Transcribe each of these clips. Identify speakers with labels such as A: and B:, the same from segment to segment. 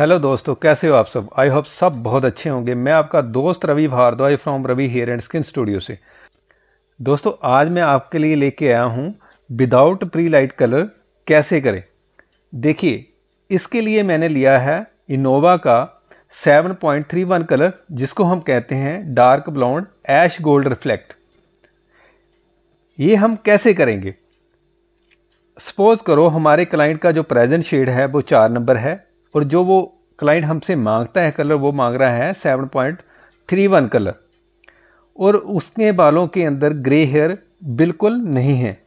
A: hello दोस्तों कैसे हो आप सब आई होप सब बहुत अच्छे होंगे मैं आपका दोस्त Ravi Bhardwaj from Ravi hair and skin studio से दोस्तों आज मैं आपके लिए लेके आया हूँ विदाउट प्री लाइट कलर कैसे करें देखिए इसके लिए मैंने लिया है इनोवा का 7.31 कलर जिसको हम कहते हैं dark blonde ash gold reflect ये हम कैसे करेंगे सपोज़ करो हमारे क्लाइंट का जो प्रेजेंट शेड है वो चार नंबर है और जो वो क्लाइंट हमसे मांगता है कलर वो मांग रहा है seven point three one colour और उसके बालों के अंदर ग्रे हेयर बिल्कुल नहीं है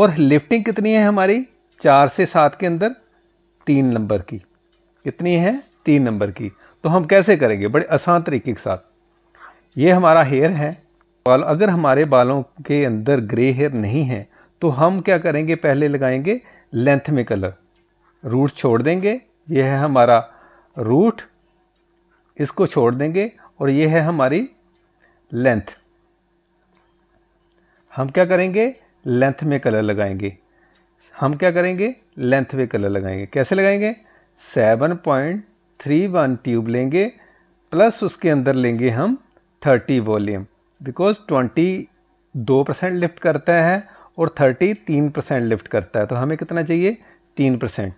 A: और लिफ्टिंग कितनी है हमारी चार से सात के अंदर तीन नंबर की कितनी है तीन नंबर की तो हम कैसे करेंगे बड़े आसान तरीके के साथ ये हमारा हेयर है बाल अगर हमारे बालों के अंदर ग्रे हेयर नहीं है तो हम क्या करेंगे पहले लगाएंगे लेंथ में कलर रूट छोड़ देंगे ये है हमारा रूट इसको छोड़ देंगे और ये है हमारी लेंथ हम क्या करेंगे लेंथ में कलर लगाएंगे हम क्या करेंगे लेंथ में कलर लगाएंगे कैसे लगाएंगे seven point three one tube लेंगे प्लस उसके अंदर लेंगे हम थर्टी वॉल्यूम बिकॉज ट्वेंटी दो परसेंट लिफ्ट करता है और थर्टी तीन परसेंट लिफ्ट करता है तो हमें कितना चाहिए तीन परसेंट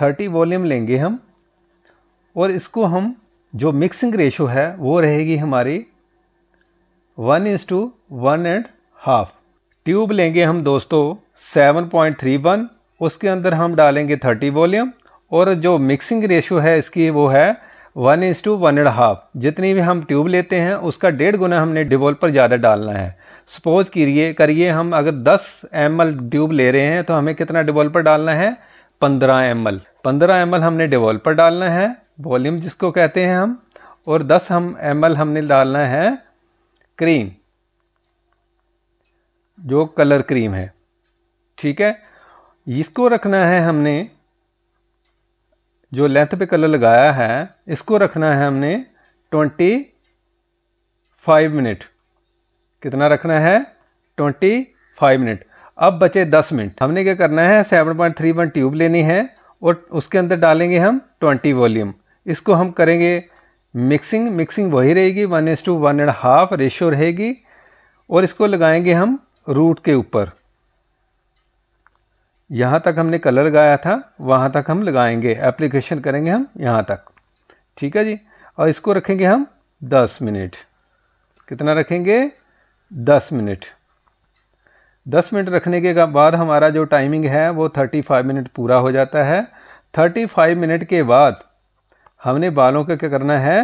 A: थर्टी वॉल्यूम लेंगे हम और इसको हम जो मिक्सिंग रेशो है वो रहेगी हमारी one is to one and half tube लेंगे हम दोस्तों सेवन पॉइंट थ्री वन उसके अंदर हम डालेंगे थर्टी वॉल्यूम और जो मिक्सिंग रेशो है इसकी वो है one is to one and half जितनी भी हम ट्यूब लेते हैं उसका डेढ़ गुना हमने डिवोल पर ज़्यादा डालना है सपोज़ करिए करिए हम अगर 10 एम ट्यूब ले रहे हैं तो हमें कितना डिवोल पर डालना है पंद्रह एम एल पंद्रह एम एल हमने डिवॉल पर डालना है वॉल्यूम जिसको कहते हैं हम और दस हम एम एल हमने डालना है क्रीम जो कलर क्रीम है ठीक है इसको रखना है हमने जो लेंथ पे कलर लगाया है इसको रखना है हमने ट्वेंटी फाइव मिनट कितना रखना है ट्वेंटी फाइव मिनट अब बचे दस मिनट हमने क्या करना है seven point three one tube लेनी है और उसके अंदर डालेंगे हम ट्वेंटी वॉल्यूम इसको हम करेंगे मिक्सिंग मिक्सिंग वही रहेगी one is to one and half ratio रहेगी और इसको लगाएंगे हम रूट के ऊपर यहाँ तक हमने कलर लगाया था वहाँ तक हम लगाएंगे एप्लीकेशन करेंगे हम यहाँ तक ठीक है जी और इसको रखेंगे हम दस मिनट कितना रखेंगे दस मिनट दस मिनट रखने के बाद हमारा जो टाइमिंग है वो थर्टी फाइव मिनट पूरा हो जाता है थर्टी फाइव मिनट के बाद हमने बालों का क्या करना है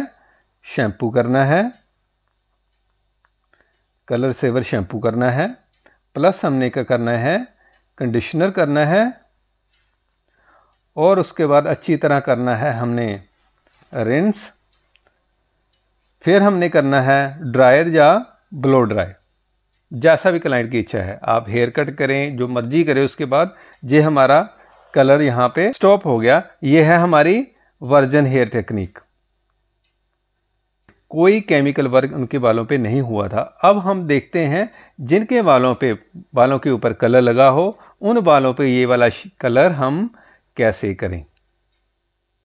A: शैम्पू करना है कलर सेवर शैम्पू करना है प्लस हमने क्या करना है कंडीशनर करना है और उसके बाद अच्छी तरह करना है हमने रिंस फिर हमने करना है ड्रायर या ब्लो ड्राई जैसा भी क्लाइंट की इच्छा है आप हेयर कट करें जो मर्जी करें उसके बाद ये हमारा कलर यहाँ पे स्टॉप हो गया ये है हमारी वर्जन हेयर टेक्निक कोई केमिकल वर्क उनके बालों पे नहीं हुआ था अब हम देखते हैं जिनके बालों पे बालों के ऊपर कलर लगा हो उन बालों पे ये वाला कलर हम कैसे करें